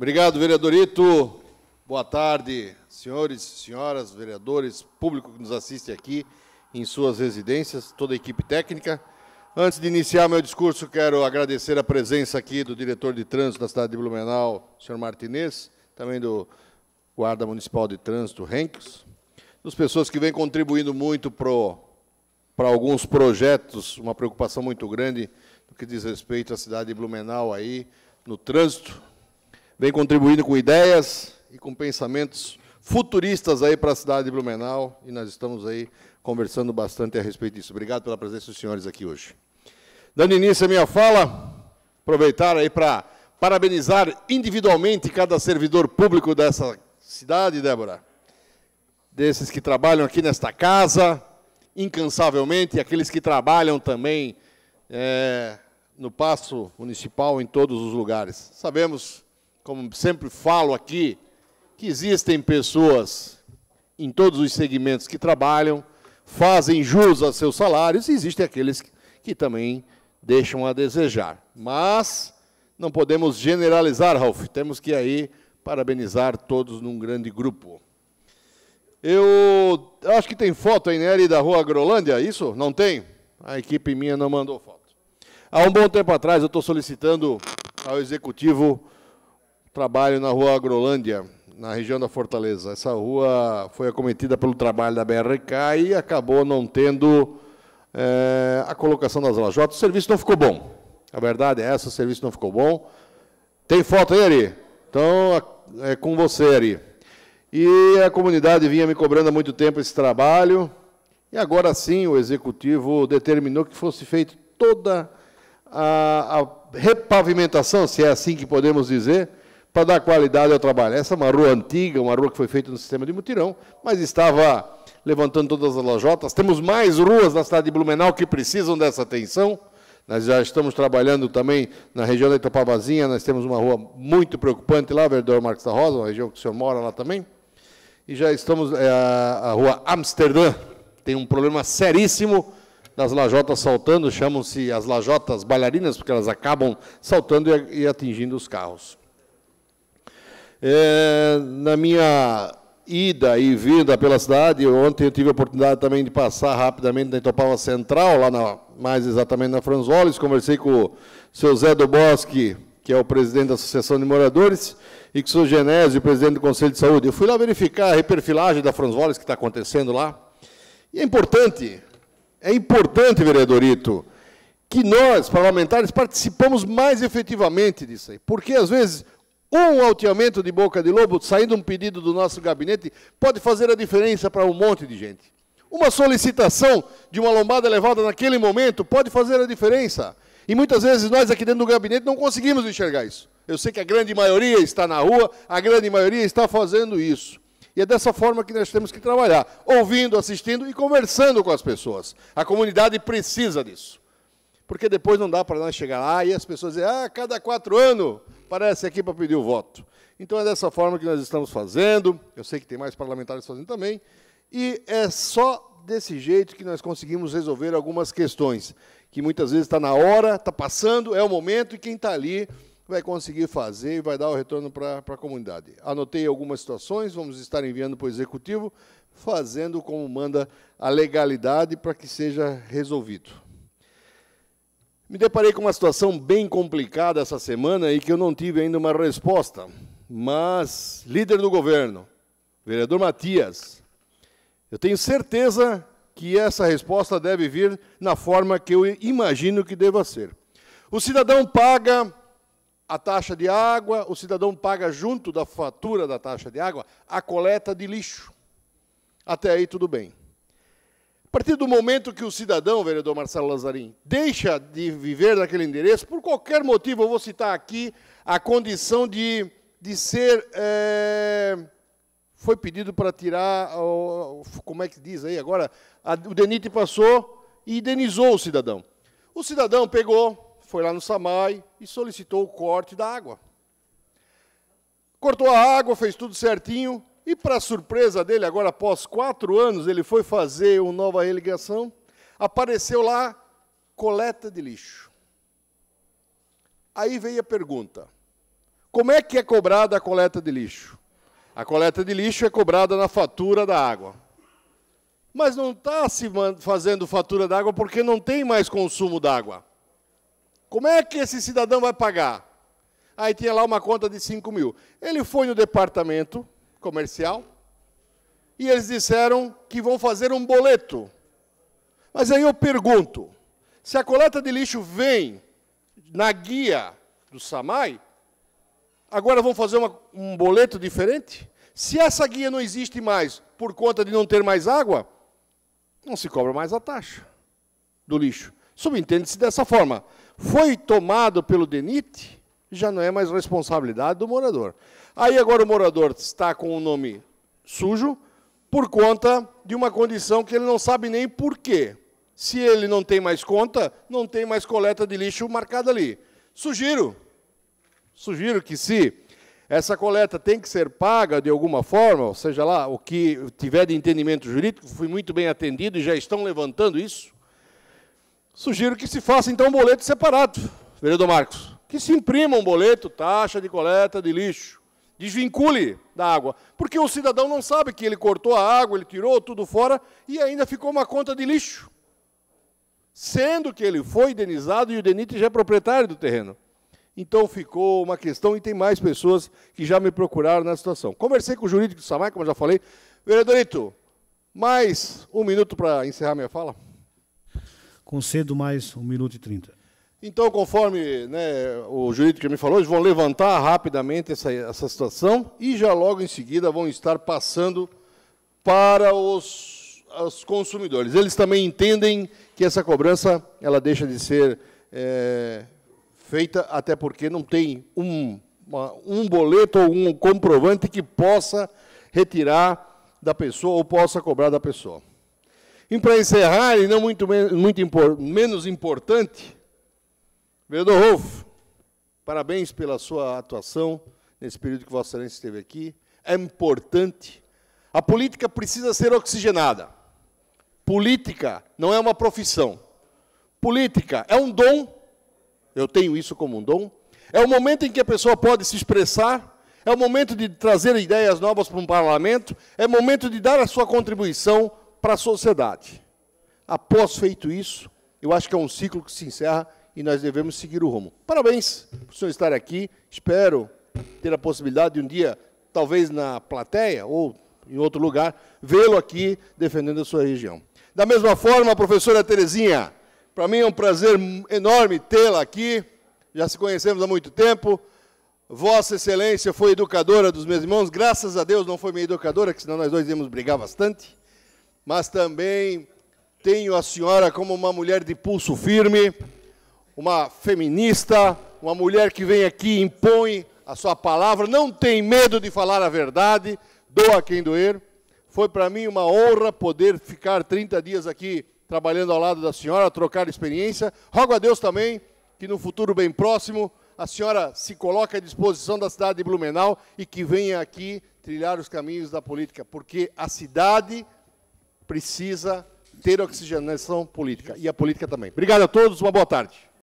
Obrigado, vereadorito. Boa tarde, senhores, senhoras, vereadores, público que nos assiste aqui em suas residências, toda a equipe técnica. Antes de iniciar meu discurso, quero agradecer a presença aqui do diretor de trânsito da cidade de Blumenau, senhor Martinez, também do guarda municipal de trânsito, Renks, das pessoas que vêm contribuindo muito para alguns projetos, uma preocupação muito grande no que diz respeito à cidade de Blumenau aí, no trânsito, vem contribuindo com ideias e com pensamentos futuristas aí para a cidade de Blumenau e nós estamos aí conversando bastante a respeito disso. Obrigado pela presença dos senhores aqui hoje. Dando início à minha fala, aproveitar aí para parabenizar individualmente cada servidor público dessa cidade, Débora, desses que trabalham aqui nesta casa, incansavelmente, e aqueles que trabalham também é, no passo municipal em todos os lugares. Sabemos como sempre falo aqui, que existem pessoas em todos os segmentos que trabalham, fazem jus a seus salários, e existem aqueles que também deixam a desejar. Mas não podemos generalizar, Ralf, temos que aí parabenizar todos num grande grupo. Eu acho que tem foto aí, Nery, né, da Rua Agrolândia, é isso? Não tem? A equipe minha não mandou foto. Há um bom tempo atrás eu estou solicitando ao executivo Trabalho na rua Agrolândia, na região da Fortaleza. Essa rua foi acometida pelo trabalho da BRK e acabou não tendo é, a colocação das lajotas. O serviço não ficou bom. A verdade é essa, o serviço não ficou bom. Tem foto aí, Ari? Então, é com você, Ari. E a comunidade vinha me cobrando há muito tempo esse trabalho. E agora sim o executivo determinou que fosse feita toda a, a repavimentação, se é assim que podemos dizer, para dar qualidade ao trabalho. Essa é uma rua antiga, uma rua que foi feita no sistema de mutirão, mas estava levantando todas as lajotas. Temos mais ruas na cidade de Blumenau que precisam dessa atenção. Nós já estamos trabalhando também na região da Itapavazinha, nós temos uma rua muito preocupante lá, vereador Marcos da Rosa, uma região que o senhor mora lá também. E já estamos, é, a, a rua Amsterdã tem um problema seríssimo das lajotas saltando, chamam-se as lajotas bailarinas, porque elas acabam saltando e, e atingindo os carros. É, na minha ida e vinda pela cidade, ontem eu tive a oportunidade também de passar rapidamente na Itopava Central, lá na, mais exatamente na Franzolis, conversei com o seu Zé do Bosque, que é o presidente da Associação de Moradores, e com o seu Genésio, presidente do Conselho de Saúde. Eu fui lá verificar a reperfilagem da Franzolis que está acontecendo lá. E é importante, é importante, vereadorito, que nós, parlamentares, participamos mais efetivamente disso aí. Porque, às vezes, um alteamento de boca de lobo, saindo um pedido do nosso gabinete, pode fazer a diferença para um monte de gente. Uma solicitação de uma lombada elevada naquele momento pode fazer a diferença. E muitas vezes nós aqui dentro do gabinete não conseguimos enxergar isso. Eu sei que a grande maioria está na rua, a grande maioria está fazendo isso. E é dessa forma que nós temos que trabalhar, ouvindo, assistindo e conversando com as pessoas. A comunidade precisa disso. Porque depois não dá para nós chegar lá e as pessoas dizem, ah, cada quatro anos parece aqui para pedir o voto. Então é dessa forma que nós estamos fazendo. Eu sei que tem mais parlamentares fazendo também. E é só desse jeito que nós conseguimos resolver algumas questões, que muitas vezes está na hora, está passando, é o momento, e quem está ali vai conseguir fazer e vai dar o retorno para a comunidade. Anotei algumas situações, vamos estar enviando para o Executivo, fazendo como manda a legalidade para que seja resolvido. Me deparei com uma situação bem complicada essa semana e que eu não tive ainda uma resposta. Mas, líder do governo, vereador Matias, eu tenho certeza que essa resposta deve vir na forma que eu imagino que deva ser. O cidadão paga a taxa de água, o cidadão paga junto da fatura da taxa de água a coleta de lixo. Até aí tudo bem. A partir do momento que o cidadão, vereador Marcelo Lazarim, deixa de viver naquele endereço, por qualquer motivo, eu vou citar aqui a condição de, de ser. É, foi pedido para tirar. Como é que diz aí agora? A, o DENIT passou e indenizou o cidadão. O cidadão pegou, foi lá no SAMAI e solicitou o corte da água. Cortou a água, fez tudo certinho. E, para surpresa dele, agora após quatro anos, ele foi fazer uma nova religação, apareceu lá coleta de lixo. Aí veio a pergunta: como é que é cobrada a coleta de lixo? A coleta de lixo é cobrada na fatura da água. Mas não está se fazendo fatura d'água porque não tem mais consumo d'água. Como é que esse cidadão vai pagar? Aí tinha lá uma conta de 5 mil. Ele foi no departamento, comercial, e eles disseram que vão fazer um boleto. Mas aí eu pergunto: se a coleta de lixo vem na guia do SAMAI, agora vão fazer uma, um boleto diferente? Se essa guia não existe mais por conta de não ter mais água, não se cobra mais a taxa do lixo. Subentende-se dessa forma. Foi tomado pelo DENIT já não é mais responsabilidade do morador. Aí agora o morador está com o nome sujo por conta de uma condição que ele não sabe nem por quê. Se ele não tem mais conta, não tem mais coleta de lixo marcada ali. Sugiro, sugiro que se essa coleta tem que ser paga de alguma forma, ou seja lá, o que tiver de entendimento jurídico, fui muito bem atendido e já estão levantando isso. Sugiro que se faça então um boleto separado, vereador Marcos que se imprima um boleto, taxa de coleta de lixo. Desvincule da água. Porque o cidadão não sabe que ele cortou a água, ele tirou tudo fora e ainda ficou uma conta de lixo. Sendo que ele foi indenizado e o DENIT já é proprietário do terreno. Então ficou uma questão e tem mais pessoas que já me procuraram na situação. Conversei com o jurídico do Samai, como já falei. Vereadorito, mais um minuto para encerrar minha fala. Concedo mais um minuto e trinta. Então, conforme né, o jurídico me falou, eles vão levantar rapidamente essa, essa situação e já logo em seguida vão estar passando para os, os consumidores. Eles também entendem que essa cobrança ela deixa de ser é, feita, até porque não tem um, uma, um boleto ou um comprovante que possa retirar da pessoa ou possa cobrar da pessoa. E para encerrar, e não muito, muito menos importante, Vereador Rolf, parabéns pela sua atuação nesse período que Vossa Excelência esteve aqui. É importante. A política precisa ser oxigenada. Política não é uma profissão. Política é um dom. Eu tenho isso como um dom. É o momento em que a pessoa pode se expressar, é o momento de trazer ideias novas para um parlamento, é o momento de dar a sua contribuição para a sociedade. Após feito isso, eu acho que é um ciclo que se encerra e nós devemos seguir o rumo. Parabéns por o senhor estar aqui. Espero ter a possibilidade de um dia, talvez na plateia ou em outro lugar, vê-lo aqui defendendo a sua região. Da mesma forma, professora Terezinha, para mim é um prazer enorme tê-la aqui. Já se conhecemos há muito tempo. Vossa Excelência foi educadora dos meus irmãos. Graças a Deus não foi minha educadora, que senão nós dois íamos brigar bastante. Mas também tenho a senhora como uma mulher de pulso firme, uma feminista, uma mulher que vem aqui e impõe a sua palavra, não tem medo de falar a verdade, doa quem doer. Foi para mim uma honra poder ficar 30 dias aqui trabalhando ao lado da senhora, trocar experiência. Rogo a Deus também que no futuro bem próximo a senhora se coloque à disposição da cidade de Blumenau e que venha aqui trilhar os caminhos da política, porque a cidade precisa ter oxigenação política e a política também. Obrigado a todos, uma boa tarde.